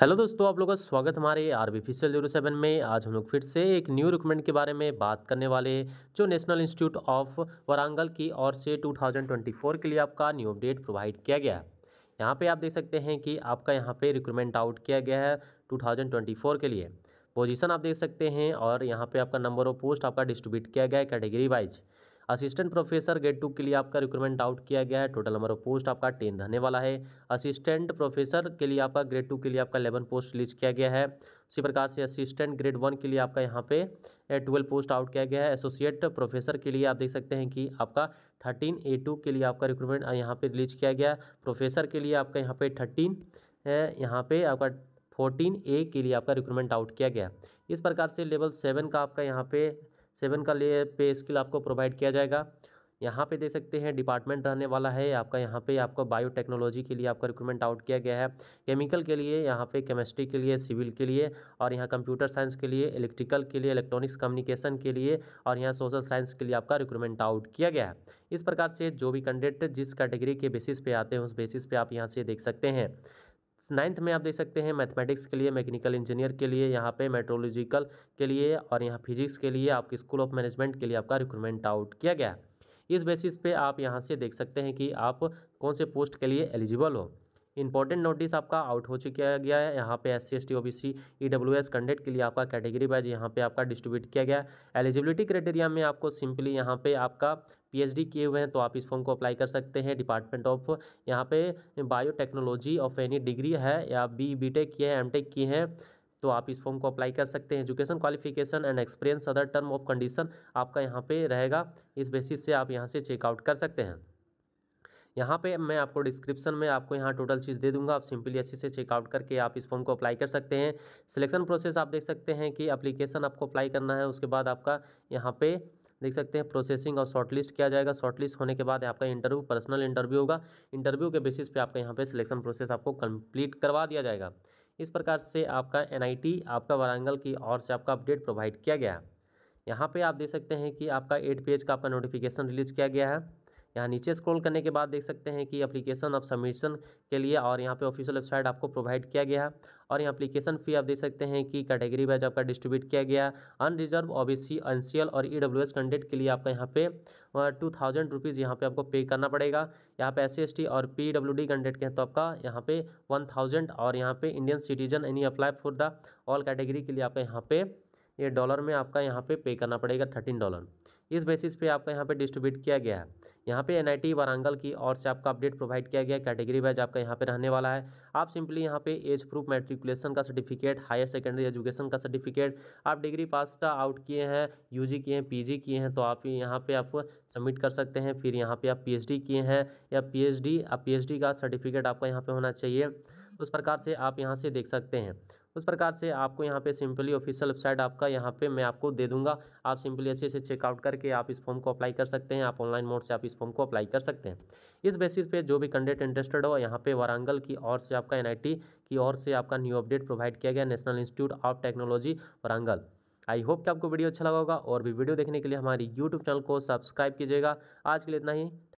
hello दोस्तों आप लोगों का स्वागत हमारे R B official zero seven में आज हम लोग फिर से एक न्यू रिकमेंड के बारे में बात करने वाले जो नेशनल इंस्टीट्यूट ऑफ वारंगल की ओर से 2024 के लिए आपका न्यू अपडेट प्रोवाइड किया गया है यहाँ पे आप देख सकते हैं कि आपका यहाँ पे रिक्रूमेंट आउट किया गया है टू के लिए पोजिशन आप देख सकते हैं और यहाँ पर आपका नंबर ऑफ पोस्ट आपका डिस्ट्रीब्यूट किया गया है category wise assistant professor grade two के लिए आपका रिक्रूटमेंट आउट किया गया है टोटल नंबर ऑफ पोस्ट आपका टेन रहने वाला है असिस्टेंट प्रोफेसर के लिए आपका ग्रेड टू के लिए आपका इलेवन पोस्ट रिलीज किया गया है उसी प्रकार से असिस्टेंट ग्रेड वन के लिए आपका यहाँ पे ट्वेल्व पोस्ट आउट किया गया है एसोसिएट प्रोफेसर के लिए आप देख सकते हैं कि आपका थर्टीन ए टू के लिए आपका रिक्रूटमेंट यहाँ पे रिलीज किया गया प्रोफेसर के लिए आपका यहाँ पे थर्टीन है यहाँ पे आपका फोर्टीन ए के लिए आपका रिक्रूटमेंट आउट किया गया इस प्रकार से लेवल सेवन का आपका यहाँ पे सेवन का लिए पे स्किल आपको प्रोवाइड किया जाएगा यहाँ पे देख सकते हैं डिपार्टमेंट रहने वाला है आपका यहाँ पे आपको बायोटेक्नोलॉजी के लिए आपका रिक्रूटमेंट आउट किया गया है केमिकल के लिए यहाँ पे केमिस्ट्री के लिए सिविल के लिए और यहाँ कंप्यूटर साइंस के लिए इलेक्ट्रिकल के लिए इलेक्ट्रॉनिक्स कम्युनिकेशन के लिए और यहाँ सोशल साइंस के लिए आपका रिक्रूटमेंट आउट किया गया है इस प्रकार से जो भी कैंडिडेट जिस कैटेगरी के बेसिस पे आते हैं उस बेसिस पे आप यहाँ से देख सकते हैं नाइन्थ में आप देख सकते हैं मैथमेटिक्स के लिए मैकेनिकल इंजीनियर के लिए यहाँ पे मेट्रोलॉजिकल के लिए और यहाँ फिजिक्स के लिए आपके स्कूल ऑफ मैनेजमेंट के लिए आपका रिक्रूटमेंट आउट किया गया इस बेसिस पे आप यहाँ से देख सकते हैं कि आप कौन से पोस्ट के लिए एलिजिबल हो इंपॉर्टेंट नोटिस आपका आउट हो चुका गया है यहाँ पे S C S T O B C E W S candidate के लिए आपका कैटेगरी वाइज यहाँ पे आपका डिस्ट्रीब्यूट किया गया एलिजिबिलिटी क्राइटेरिया में आपको सिंपली यहाँ पे आपका पीएचडी किए हुए हैं तो आप इस फॉर्म को अप्लाई कर सकते हैं डिपार्टमेंट ऑफ यहाँ पे बायोटेक्नोलॉजी ऑफ एनी डिग्री है या बी बी टेक किए हैं एम टेक किए हैं तो आप इस फॉर्म को अप्लाई कर सकते हैं education qualification and experience other term of condition आपका यहाँ पे रहेगा इस बेसिस से आप यहाँ से चेकआउट कर सकते हैं यहाँ पे मैं आपको डिस्क्रिप्शन में आपको यहाँ टोटल चीज़ दे दूंगा आप सिंपली अच्छे से चेकआउट करके आप इस फॉर्म को अप्लाई कर सकते हैं सिलेक्शन प्रोसेस आप देख सकते हैं कि अप्लीकेशन आपको अप्लाई करना है उसके बाद आपका यहाँ पे देख सकते हैं प्रोसेसिंग और शॉर्टलिस्ट किया जाएगा शॉर्टलिस्ट होने के बाद आपका इंटरव्यू पर्सनल इंटरव्यू होगा इंटरव्यू के बेसिस पे आपका यहाँ पे सिलेक्शन प्रोसेस आपको कंप्लीट करवा दिया जाएगा इस प्रकार से आपका एनआईटी आपका वारंगल की ओर से आपका अपडेट प्रोवाइड किया गया है यहाँ पे आप देख सकते हैं कि आपका एट पेज का आपका नोटिफिकेशन रिलीज किया गया है यहाँ नीचे स्क्रॉल करने के बाद देख सकते हैं कि अप्लीकेशन ऑफ सबमिशन के लिए और यहाँ पे ऑफिशियल वेबसाइट आपको प्रोवाइड किया गया है और यहाँ अप्लीकेशन फ़ी आप देख सकते हैं कि कैटेगरी वाइज आपका डिस्ट्रीब्यूट किया गया unreserved O B C N C L और ई डब्ल्यू एस कैंडिडेट के लिए आपका यहाँ पे टू थाउजेंड रुपीज़ यहाँ पर आपको पे करना पड़ेगा यहाँ पे एस सी एस टी और पी डब्ल्यू डी कैंडिडेट के हैं तो आपका यहाँ पे वन थाउजेंड और यहाँ पे Indian citizen any apply for the all category के लिए आपका यहाँ पे ये डॉलर में आपका यहाँ पे पे करना पड़ेगा थर्टीन डॉलर इस बेसिस पे आपका यहाँ पे डिस्ट्रीब्यूट किया गया है यहाँ पे एनआईटी वारंगल की और से आपका अपडेट प्रोवाइड किया गया कैटेगरी वाइज आपका यहाँ पे रहने वाला है आप सिंपली यहाँ पे एज प्रूफ मेट्रिकुलेशन का सर्टिफिकेट हायर सेकेंडरी एजुकेशन का सर्टिफिकेट आप डिग्री पास आउट किए हैं यू किए हैं पी किए हैं तो आप यहाँ पर आप सबमिट कर सकते हैं फिर यहाँ पर आप पी किए हैं या पी एच का सर्टिफिकेट आपका यहाँ पर होना चाहिए उस प्रकार से आप यहाँ से देख सकते हैं उस प्रकार से आपको यहाँ पे सिंपली ऑफिशियल वेबसाइट आपका यहाँ पे मैं आपको दे दूंगा आप सिंपली अच्छे से चेकआउट करके आप इस फॉर्म को अप्लाई कर सकते हैं आप ऑनलाइन मोड से आप इस फॉर्म को अप्लाई कर सकते हैं इस बेसिस पे जो भी कैंडिडेट इंटरेस्टेड हो यहाँ पे वारंगल की ओर से आपका एन की ओर से आपका न्यू अपडेट प्रोवाइड किया गया National Institute of Technology Warangal I hope कि आपको वीडियो अच्छा लगा होगा और भी वीडियो देखने के लिए हमारी यूट्यूब चैनल को सब्सक्राइब कीजिएगा आज के लिए इतना ही